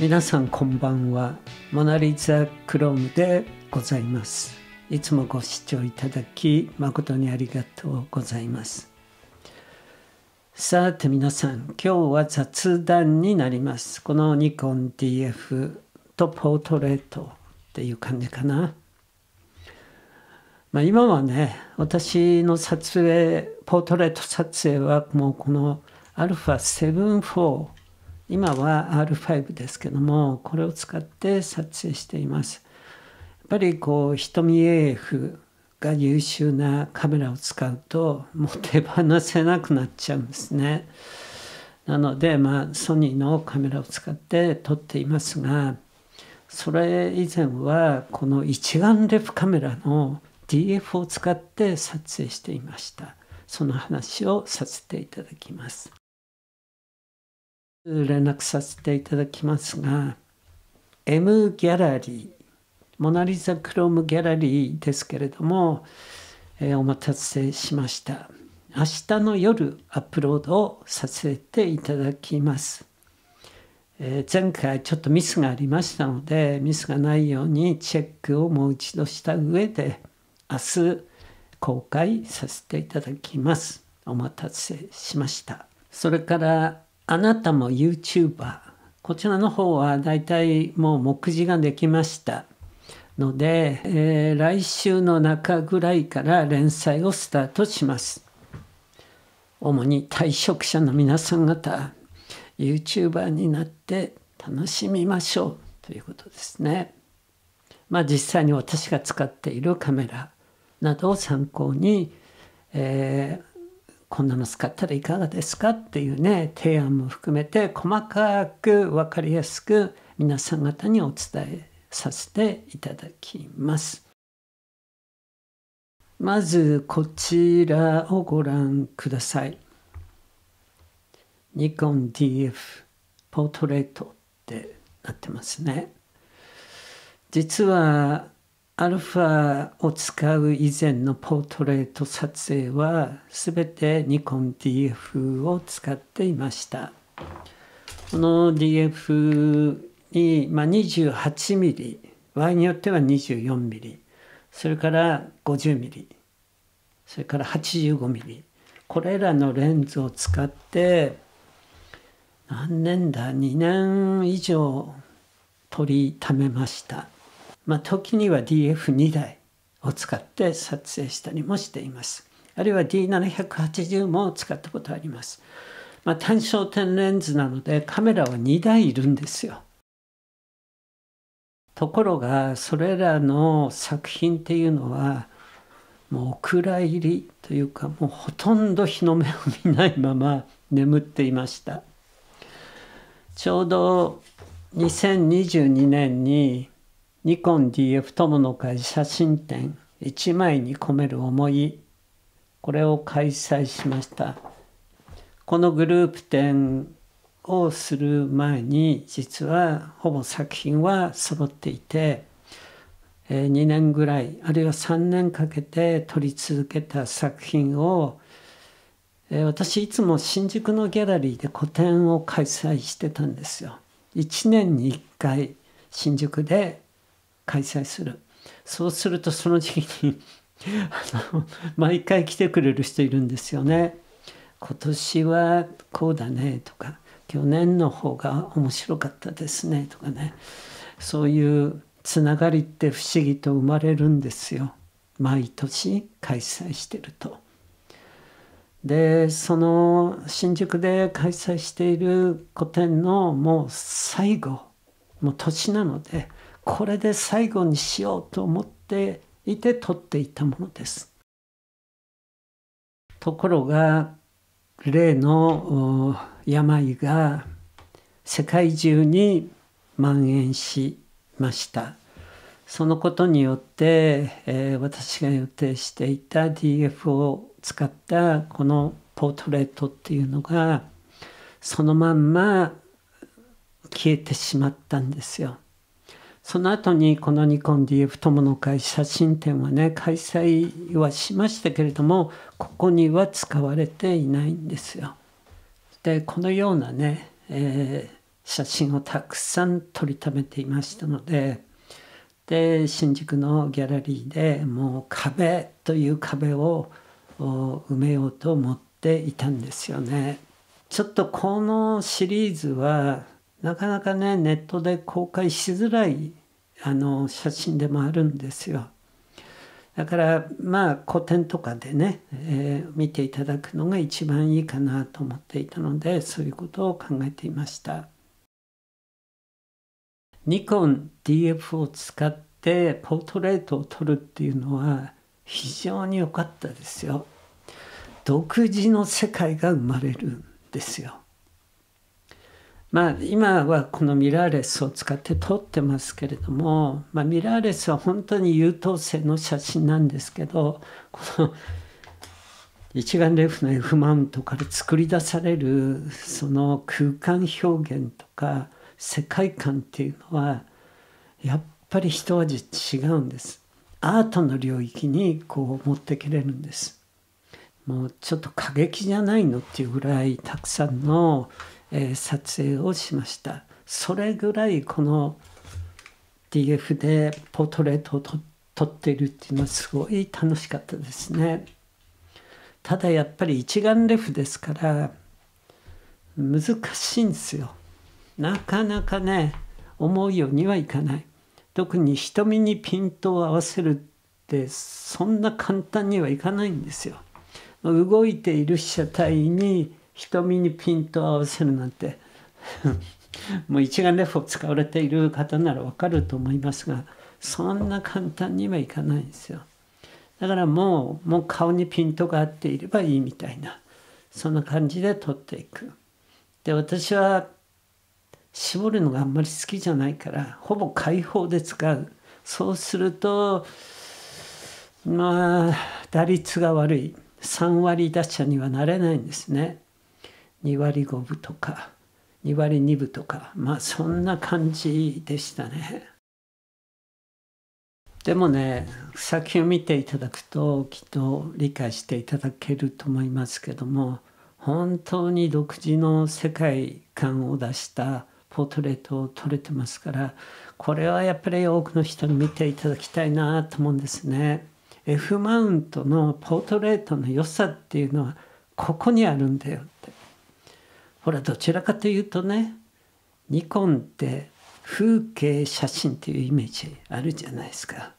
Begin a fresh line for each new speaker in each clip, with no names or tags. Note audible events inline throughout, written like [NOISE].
皆さんこんばんはモナリザクロームでございますいつもご視聴いただき誠にありがとうございますさて皆さん今日は雑談になりますこのニコン DF とポートレートっていう感じかなまあ、今はね私の撮影ポートレート撮影はもうこの α74 今は R5 ですけどもこれを使って撮影していますやっぱりこう瞳 AF が優秀なカメラを使うともう手放せなくなっちゃうんですねなのでまあソニーのカメラを使って撮っていますがそれ以前はこの一眼レフカメラの DF を使って撮影していましたその話をさせていただきます連絡させていただきますが M ギャラリーモナ・リザ・クロームギャラリーですけれども、えー、お待たせしました明日の夜アップロードをさせていただきます、えー、前回ちょっとミスがありましたのでミスがないようにチェックをもう一度した上で明日公開させていただきますお待たせしましたそれからあなたも YouTuber。こちらの方はだいたいもう目次ができました。ので、えー、来週の中ぐらいから連載をスタートします。主に退職者の皆さん方、YouTuber になって楽しみましょうということですね。まあ実際に私が使っているカメラなどを参考に、えー、こんなの使ったらいかがですかっていうね提案も含めて細かく分かりやすく皆さん方にお伝えさせていただきます。まずこちらをご覧ください。ニコン DF ポートレートってなってますね。実はアルファを使う以前のポートレート撮影は全てニコン DF を使っていましたこの DF に、まあ、28mm 場合によっては 24mm それから 50mm それから 85mm これらのレンズを使って何年だ2年以上撮りためましたまあ、時には DF2 台を使って撮影したりもしています。あるいは D780 も使ったことあります。まあ、単焦点レンズなのでカメラは2台いるんですよ。ところがそれらの作品っていうのはもうお蔵入りというかもうほとんど日の目を見ないまま眠っていましたちょうど2022年にニコン DF 友の会写真展一枚に込める思いこれを開催しましたこのグループ展をする前に実はほぼ作品は揃っていて2年ぐらいあるいは3年かけて撮り続けた作品を私いつも新宿のギャラリーで個展を開催してたんですよ。1年に1回新宿で開催するそうするとその時期にあの毎回来てくれる人いるんですよね今年はこうだねとか去年の方が面白かったですねとかねそういうつながりって不思議と生まれるんですよ毎年開催してると。でその新宿で開催している個展のもう最後もう年なのでこれで最後にしようと思っていて取っていたものです。ところが例の病が世界中に蔓延しました。そのことによって、えー、私が予定していた DF を使ったこのポートレートっていうのがそのまんま消えてしまったんですよ。その後にこのニコン DF 友の会写真展はね開催はしましたけれどもここには使われていないんですよ。でこのようなね、えー、写真をたくさん撮りためていましたのでで新宿のギャラリーでもう壁という壁を埋めようと思っていたんですよね。ちょっとこのシリーズはなかなかねネットで公開しづらいあの写真でもあるんですよ。だからまあ古典とかでね、えー、見ていただくのが一番いいかなと思っていたのでそういうことを考えていました。ニコン DF を使ってポートレートを撮るっていうのは非常に良かったですよ。独自の世界が生まれるんですよ。まあ、今はこのミラーレスを使って撮ってますけれども、まあ、ミラーレスは本当に優等生の写真なんですけどこの一眼レフの F マウントから作り出されるその空間表現とか世界観っていうのはやっぱり一味違うんです。アートの領域にこう持ってきれるんです。もうちょっと過激じゃないのっていうぐらいたくさんのえ撮影をしましたそれぐらいこの DF でポートレートを撮っているっていうのはすごい楽しかったですねただやっぱり一眼レフですから難しいんですよなかなかね思うようにはいかない特に瞳にピントを合わせるってそんな簡単にはいかないんですよ動いている被写体に瞳にピントを合わせるなんて [LAUGHS] もう一眼レフを使われている方ならわかると思いますがそんな簡単にはいかないんですよだからもうもう顔にピントが合っていればいいみたいなそんな感じで撮っていくで私は絞るのがあんまり好きじゃないからほぼ開放で使うそうするとまあ打率が悪い3割打者にはなれないんですね2割5分とか2割2分とかまあそんな感じでしたねでもね先を見ていただくときっと理解していただけると思いますけども本当に独自の世界観を出したポートレートを撮れてますからこれはやっぱり多くの人に見ていただきたいなと思うんですね。F マウントのポートレートの良さっていうのはここにあるんだよってほらどちらかというとねニコンって風景写真っていうイメージあるじゃないですか。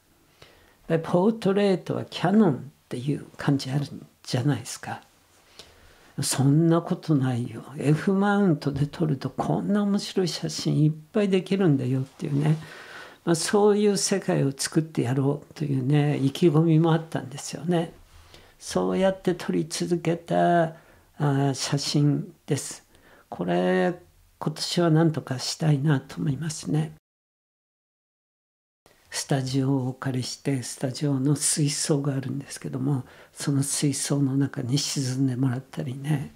でポートレートはキャノンっていう感じあるんじゃないですか。そんなことないよ。F マウントで撮るとこんな面白い写真いっぱいできるんだよっていうね、まあ、そういう世界を作ってやろうというね意気込みもあったんですよね。そうやって撮り続けたあ写真です。これ今年は何とかしたいなと思いますね。スタジオをお借りしてスタジオの水槽があるんですけどもその水槽の中に沈んでもらったりね、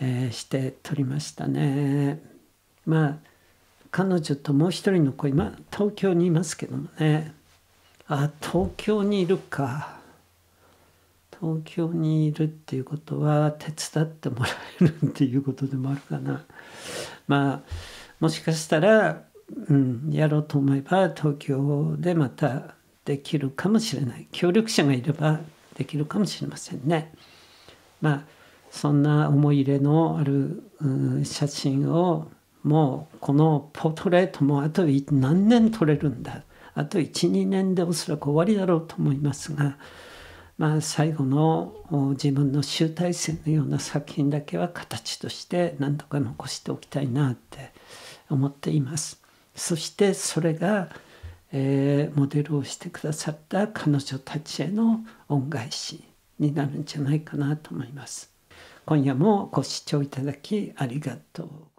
えー、して撮りましたね。まあ彼女ともう一人の子今東京にいますけどもねあ東京にいるか。東京にいるっていうことは手伝ってもらえるっていうことでもあるかな。まあもしかしたら、うん、やろうと思えば東京でまたできるかもしれない協力者がいればできるかもしれませんね。まあそんな思い入れのある、うん、写真をもうこのポートレートもあと何年撮れるんだあと12年でおそらく終わりだろうと思いますが。まあ、最後の自分の集大成のような作品だけは形として何とか残しておきたいなって思っています。そしてそれが、えー、モデルをしてくださった彼女たちへの恩返しになるんじゃないかなと思います。今夜もご視聴いただきありがとう。